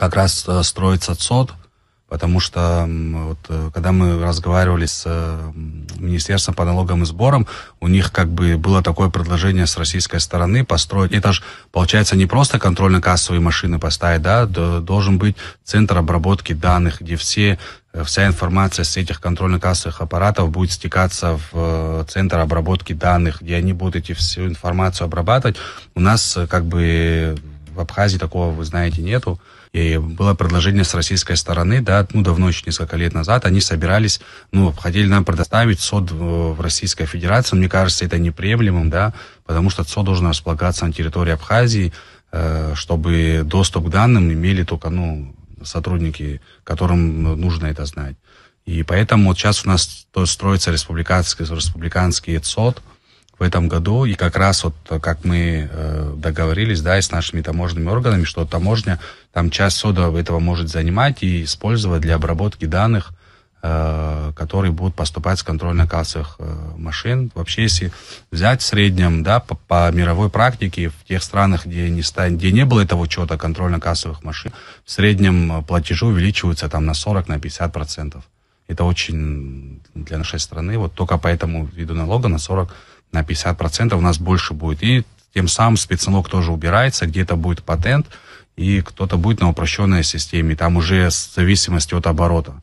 как раз э, строится ЦОД, потому что вот, э, когда мы разговаривали с э, Министерством по налогам и сборам, у них как бы было такое предложение с российской стороны построить. Это же, получается, не просто контрольно-кассовые машины поставить, да, должен быть центр обработки данных, где все вся информация с этих контрольно-кассовых аппаратов будет стекаться в центр обработки данных, где они будут эти всю информацию обрабатывать. У нас как бы в Абхазии такого, вы знаете, нету. И было предложение с российской стороны, да, ну, давно, еще несколько лет назад, они собирались, ну, хотели нам предоставить СОД э, в Российской Федерации. Мне кажется, это неприемлемым, да, потому что СОД должен располагаться на территории Абхазии, э, чтобы доступ к данным имели только, ну, сотрудники, которым ну, нужно это знать. И поэтому вот сейчас у нас строится республиканский, республиканский ЦОД, в этом году. И как раз вот, э, как мы э, договорились, да, и с нашими таможенными органами, что таможня там часть содового этого может занимать и использовать для обработки данных, э, которые будут поступать с контрольно-кассовых машин. Вообще, если взять в среднем, да, по, по мировой практике, в тех странах, где не, станет, где не было этого учета контрольно-кассовых машин, в среднем платежи увеличиваются там на 40-50%. На процентов. Это очень для нашей страны, вот только по этому виду налога на 40 на 50% у нас больше будет. И тем самым спецналог тоже убирается, где-то будет патент, и кто-то будет на упрощенной системе, там уже в зависимости от оборота.